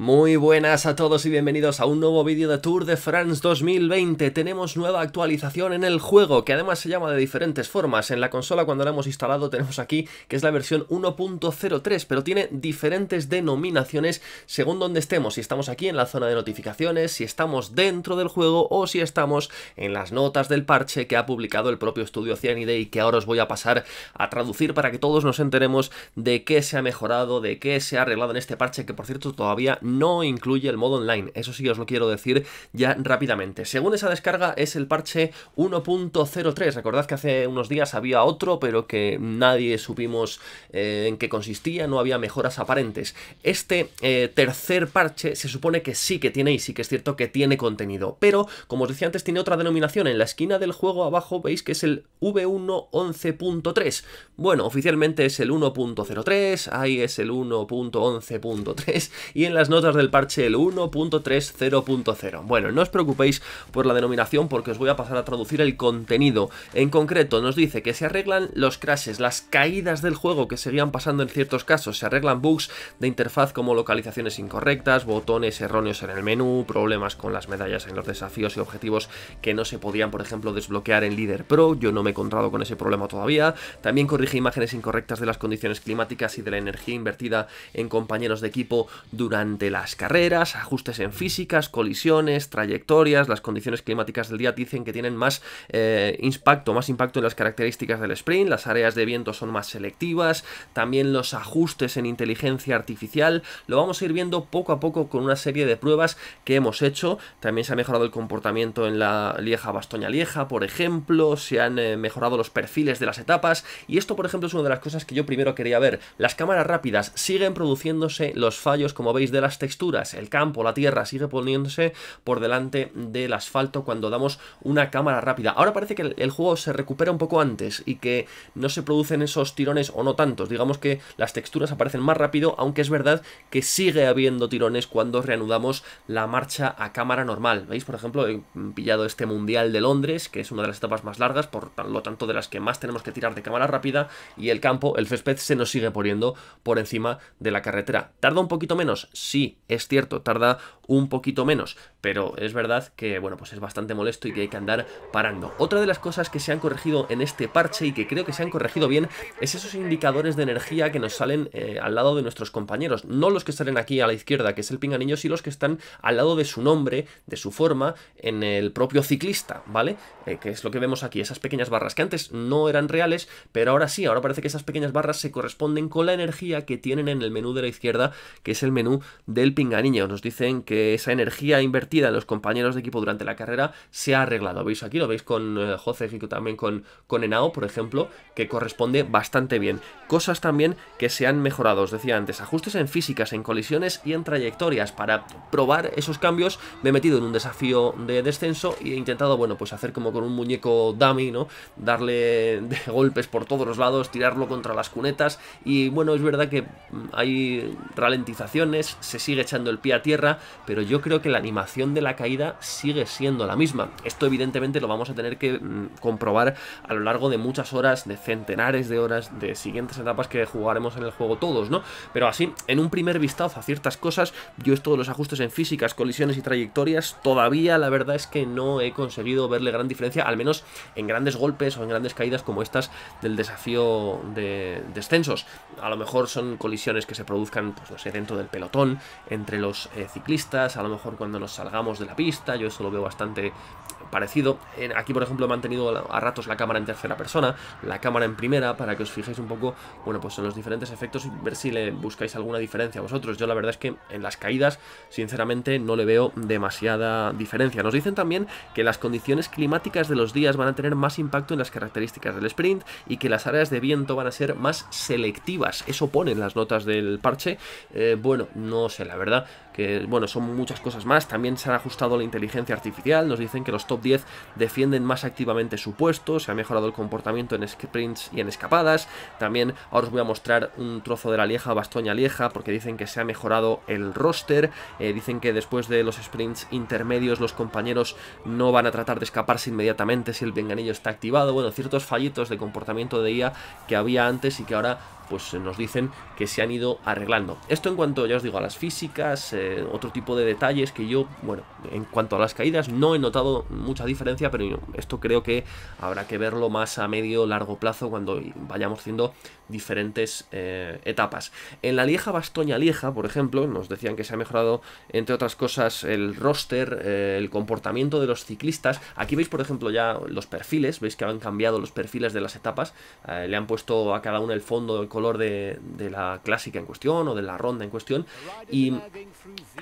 Muy buenas a todos y bienvenidos a un nuevo vídeo de Tour de France 2020. Tenemos nueva actualización en el juego, que además se llama de diferentes formas. En la consola cuando la hemos instalado tenemos aquí, que es la versión 1.03, pero tiene diferentes denominaciones según donde estemos. Si estamos aquí en la zona de notificaciones, si estamos dentro del juego o si estamos en las notas del parche que ha publicado el propio estudio Cyanide y que ahora os voy a pasar a traducir para que todos nos enteremos de qué se ha mejorado, de qué se ha arreglado en este parche, que por cierto todavía no incluye el modo online. Eso sí os lo quiero decir ya rápidamente. Según esa descarga es el parche 1.03. Recordad que hace unos días había otro, pero que nadie supimos eh, en qué consistía, no había mejoras aparentes. Este eh, tercer parche se supone que sí que tiene y sí que es cierto que tiene contenido, pero como os decía antes tiene otra denominación. En la esquina del juego abajo veis que es el V1 bueno, oficialmente es el 1.03, ahí es el 1.11.3 y en las notas del parche el 1.30.0. Bueno, no os preocupéis por la denominación porque os voy a pasar a traducir el contenido. En concreto, nos dice que se arreglan los crashes, las caídas del juego que seguían pasando en ciertos casos, se arreglan bugs de interfaz como localizaciones incorrectas, botones erróneos en el menú, problemas con las medallas en los desafíos y objetivos que no se podían, por ejemplo, desbloquear en Líder Pro, yo no me he encontrado con ese problema todavía. También imágenes incorrectas de las condiciones climáticas y de la energía invertida en compañeros de equipo durante las carreras, ajustes en físicas, colisiones, trayectorias, las condiciones climáticas del día dicen que tienen más eh, impacto, más impacto en las características del sprint, las áreas de viento son más selectivas, también los ajustes en inteligencia artificial, lo vamos a ir viendo poco a poco con una serie de pruebas que hemos hecho, también se ha mejorado el comportamiento en la Lieja Bastoña Lieja, por ejemplo, se han eh, mejorado los perfiles de las etapas y esto por ejemplo, es una de las cosas que yo primero quería ver. Las cámaras rápidas siguen produciéndose los fallos, como veis, de las texturas. El campo, la tierra, sigue poniéndose por delante del asfalto cuando damos una cámara rápida. Ahora parece que el juego se recupera un poco antes y que no se producen esos tirones o no tantos. Digamos que las texturas aparecen más rápido, aunque es verdad que sigue habiendo tirones cuando reanudamos la marcha a cámara normal. ¿Veis? Por ejemplo, he pillado este Mundial de Londres, que es una de las etapas más largas, por lo tanto de las que más tenemos que tirar de cámara rápida, y el campo, el césped, se nos sigue poniendo por encima de la carretera. ¿Tarda un poquito menos? Sí, es cierto, tarda un poquito menos, pero es verdad que, bueno, pues es bastante molesto y que hay que andar parando. Otra de las cosas que se han corregido en este parche y que creo que se han corregido bien es esos indicadores de energía que nos salen eh, al lado de nuestros compañeros, no los que salen aquí a la izquierda, que es el pinganillo, sino los que están al lado de su nombre, de su forma, en el propio ciclista, ¿vale? Eh, que es lo que vemos aquí, esas pequeñas barras que antes no eran reales, pero ahora sí Ahora parece que esas pequeñas barras se corresponden con la energía que tienen en el menú de la izquierda, que es el menú del pinganiño. Nos dicen que esa energía invertida en los compañeros de equipo durante la carrera se ha arreglado. ¿Veis aquí? Lo veis con eh, Josef y también con, con Enao, por ejemplo, que corresponde bastante bien. Cosas también que se han mejorado, os decía antes. Ajustes en físicas, en colisiones y en trayectorias. Para probar esos cambios me he metido en un desafío de descenso y he intentado, bueno, pues hacer como con un muñeco dummy, ¿no? Darle golpes por todos los lados tirarlo contra las cunetas y bueno, es verdad que mm, hay ralentizaciones, se sigue echando el pie a tierra, pero yo creo que la animación de la caída sigue siendo la misma. Esto evidentemente lo vamos a tener que mm, comprobar a lo largo de muchas horas, de centenares de horas, de siguientes etapas que jugaremos en el juego todos, ¿no? Pero así, en un primer vistazo a ciertas cosas, yo esto de los ajustes en físicas, colisiones y trayectorias, todavía la verdad es que no he conseguido verle gran diferencia, al menos en grandes golpes o en grandes caídas como estas del desafío de descensos. A lo mejor son colisiones que se produzcan, pues no sé, dentro del pelotón, entre los eh, ciclistas, a lo mejor cuando nos salgamos de la pista, yo eso lo veo bastante parecido. Aquí, por ejemplo, he mantenido a ratos la cámara en tercera persona, la cámara en primera, para que os fijéis un poco, bueno, pues en los diferentes efectos y ver si le buscáis alguna diferencia a vosotros. Yo la verdad es que en las caídas, sinceramente, no le veo demasiada diferencia. Nos dicen también que las condiciones climáticas de los días van a tener más impacto en las características del sprint y que las áreas de viento van a ser más selectivas. Eso ponen las notas del parche. Eh, bueno, no sé, la verdad que, bueno, son muchas cosas más. También se ha ajustado la inteligencia artificial. Nos dicen que los top 10 defienden más activamente su puesto, se ha mejorado el comportamiento en sprints y en escapadas, también ahora os voy a mostrar un trozo de la Lieja, Bastoña Lieja, porque dicen que se ha mejorado el roster, eh, dicen que después de los sprints intermedios los compañeros no van a tratar de escaparse inmediatamente si el venganillo está activado, bueno, ciertos fallitos de comportamiento de IA que había antes y que ahora pues eh, nos dicen que se han ido arreglando. Esto en cuanto, ya os digo, a las físicas, eh, otro tipo de detalles que yo, bueno, en cuanto a las caídas no he notado mucha diferencia, pero esto creo que habrá que verlo más a medio, largo plazo cuando vayamos haciendo diferentes eh, etapas. En la Lieja Bastoña Lieja, por ejemplo, nos decían que se ha mejorado, entre otras cosas, el roster, el comportamiento de los ciclistas. Aquí veis, por ejemplo, ya los perfiles, veis que han cambiado los perfiles de las etapas, le han puesto a cada uno el fondo, el color de, la clásica en cuestión o de la ronda en cuestión y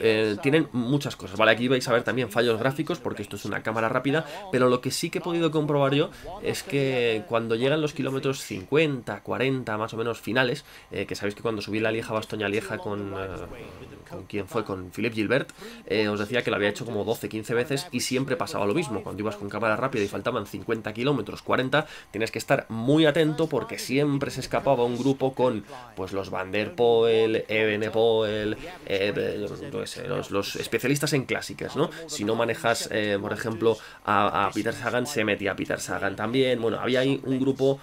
eh, tienen muchas cosas, ¿vale? Aquí vais a ver también fallos gráficos porque esto es una cámara rápida, pero lo que sí que he podido comprobar yo es que cuando llegan los kilómetros 50, 40 más o menos finales, eh, que sabéis que cuando subí la lieja bastoña lieja con... Eh, con quien fue con Philippe Gilbert, eh, os decía que lo había hecho como 12, 15 veces y siempre pasaba lo mismo. Cuando ibas con cámara rápida y faltaban 50 kilómetros, 40, tienes que estar muy atento porque siempre se escapaba un grupo con pues los Van der Poel, Ebene eh, los, especialistas en clásicas, ¿no? Si no manejas, eh, por ejemplo, a, Peter Sagan, se metía a Peter Sagan también. Bueno, había ahí un grupo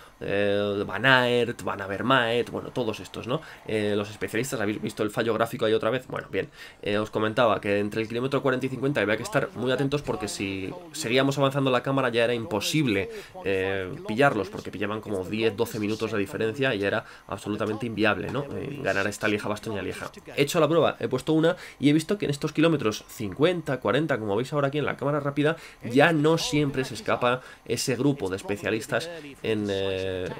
Van Aert, Van Avermaet, bueno, todos estos, ¿no? los especialistas, habéis visto el fallo gráfico ahí otra vez bueno, bien, eh, os comentaba que entre el kilómetro 40 y 50 había que estar muy atentos porque si seguíamos avanzando la cámara ya era imposible eh, pillarlos porque pillaban como 10-12 minutos de diferencia y era absolutamente inviable ¿no? Eh, ganar esta Lieja Bastoña Lieja. He hecho la prueba, he puesto una y he visto que en estos kilómetros 50, 40, como veis ahora aquí en la cámara rápida, ya no siempre se escapa ese grupo de especialistas en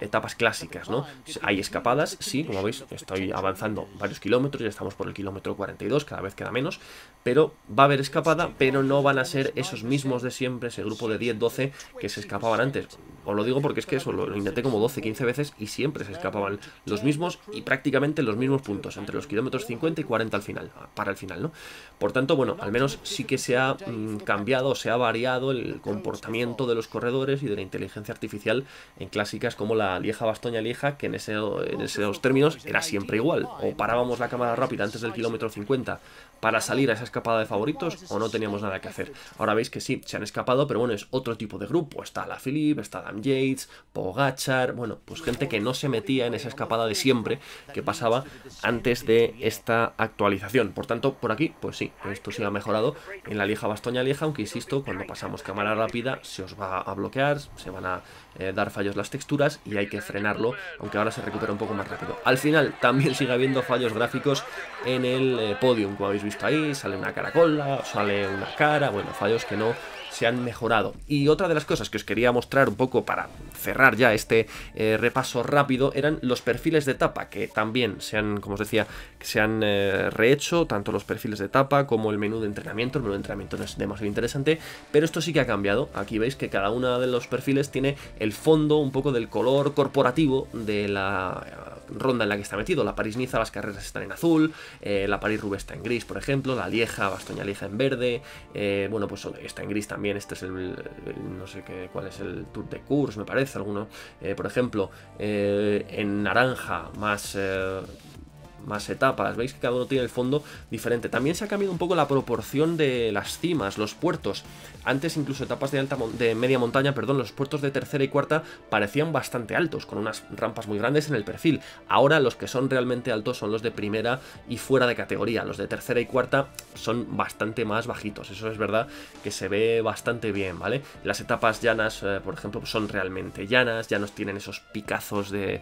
etapas clásicas. ¿no? Hay escapadas, sí, como veis estoy avanzando varios kilómetros, y estamos por el kilómetro 40 42, cada vez queda menos, pero va a haber escapada, pero no van a ser esos mismos de siempre, ese grupo de 10, 12 que se escapaban antes. Os lo digo porque es que eso, lo, intenté como 12, 15 veces y siempre se escapaban los mismos y prácticamente los mismos puntos, entre los kilómetros 50 y 40 al final, para el final, ¿no? Por tanto, bueno, al menos sí que se ha mm, cambiado, se ha variado el comportamiento de los corredores y de la inteligencia artificial en clásicas como la Lieja Bastoña Lieja, que en, ese, en esos términos era siempre igual. O parábamos la cámara rápida antes del kilómetro 50 para salir a esa escapada de favoritos o no teníamos nada que hacer. Ahora veis que sí, se han escapado, pero bueno, es otro tipo de grupo. Está la Philip, está Dan Yates, Pogachar, bueno, pues gente que no se metía en esa escapada de siempre que pasaba antes de esta actualización. Por tanto, por aquí, pues sí, esto sí ha mejorado en la lija Bastoña Lieja, aunque insisto, cuando pasamos cámara rápida se os va a bloquear, se van a eh, dar fallos las texturas y hay que frenarlo, aunque ahora se recupera un poco más rápido. Al final también sigue habiendo fallos gráficos en el podium, como habéis visto ahí, sale una caracola, sale una cara, bueno, fallos que no se han mejorado. Y otra de las cosas que os quería mostrar un poco para cerrar ya este eh, repaso rápido eran los perfiles de tapa, que también se han, como os decía, se han eh, rehecho, tanto los perfiles de tapa como el menú de entrenamiento. El menú de entrenamiento no es demasiado interesante, pero esto sí que ha cambiado. Aquí veis que cada uno de los perfiles tiene el fondo un poco del color corporativo de la ronda en la que está metido. La paris niza las carreras están en azul, eh, la paris roubaix está en gris, por ejemplo, la Lieja, Bastoña-Lieja en verde, eh, bueno, pues está en gris también, este es el, no sé qué, cuál es el Tour de Cours, me parece, alguno, eh, por ejemplo, en naranja, más más etapas. Veis que cada uno tiene el fondo diferente. También se ha cambiado un poco la proporción de las cimas, los puertos. Antes incluso etapas de, alta de media montaña, perdón, los puertos de tercera y cuarta parecían bastante altos, con unas rampas muy grandes en el perfil. Ahora los que son realmente altos son los de primera y fuera de categoría. Los de tercera y cuarta son bastante más bajitos. Eso es verdad que se ve bastante bien, ¿vale? Las etapas llanas, eh, por ejemplo, son realmente llanas, ya no tienen esos picazos de eh,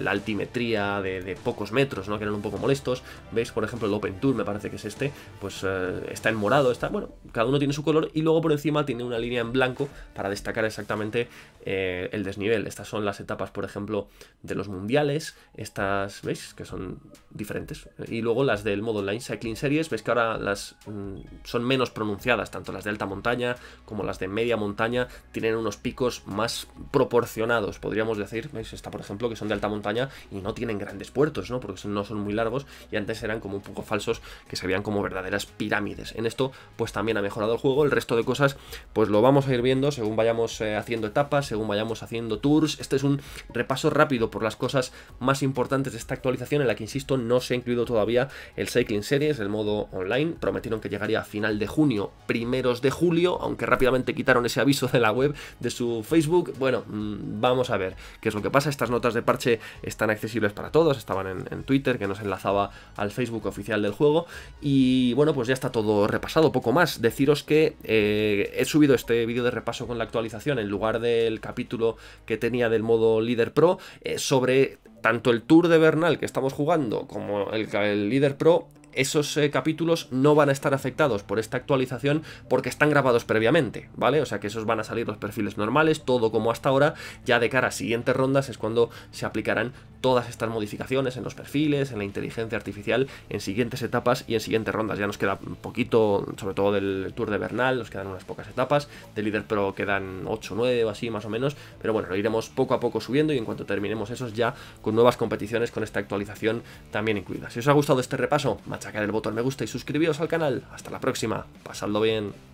la altimetría de, pocos metros, ¿no? Que no un poco molestos. Veis, por ejemplo, el Open Tour, me parece que es este, pues eh, está en morado, está, bueno, cada uno tiene su color y luego por encima tiene una línea en blanco para destacar exactamente eh, el desnivel. Estas son las etapas, por ejemplo, de los mundiales, estas, ¿veis? Que son diferentes. Y luego las del modo online Cycling Series, veis que ahora las mm, son menos pronunciadas, tanto las de alta montaña como las de media montaña, tienen unos picos más proporcionados, podríamos decir, ¿veis? Esta, por ejemplo, que son de alta montaña y no tienen grandes puertos, ¿no? Porque no son muy largos y antes eran como un poco falsos que se veían como verdaderas pirámides. En esto pues también ha mejorado el juego, el resto de cosas pues lo vamos a ir viendo según vayamos eh, haciendo etapas, según vayamos haciendo tours. Este es un repaso rápido por las cosas más importantes de esta actualización en la que insisto no se ha incluido todavía el Cycling Series, el modo online. Prometieron que llegaría a final de junio, primeros de julio, aunque rápidamente quitaron ese aviso de la web de su Facebook. Bueno, mm, vamos a ver qué es lo que pasa. Estas notas de parche están accesibles para todos, estaban en, en Twitter, nos enlazaba al Facebook oficial del juego. Y bueno, pues ya está todo repasado, poco más. Deciros que eh, he subido este vídeo de repaso con la actualización en lugar del capítulo que tenía del modo líder pro eh, sobre tanto el tour de Bernal que estamos jugando como el, el líder pro esos eh, capítulos no van a estar afectados por esta actualización porque están grabados previamente, ¿vale? O sea que esos van a salir los perfiles normales, todo como hasta ahora, ya de cara a siguientes rondas es cuando se aplicarán todas estas modificaciones en los perfiles, en la inteligencia artificial, en siguientes etapas y en siguientes rondas. Ya nos queda un poquito, sobre todo del Tour de Bernal, nos quedan unas pocas etapas, de Líder Pro quedan 8, 9 o así más o menos, pero bueno, lo iremos poco a poco subiendo y en cuanto terminemos esos ya con nuevas competiciones con esta actualización también incluida. Si os ha gustado este repaso, sacar el botón me gusta y suscribiros al canal. Hasta la próxima, pasadlo bien.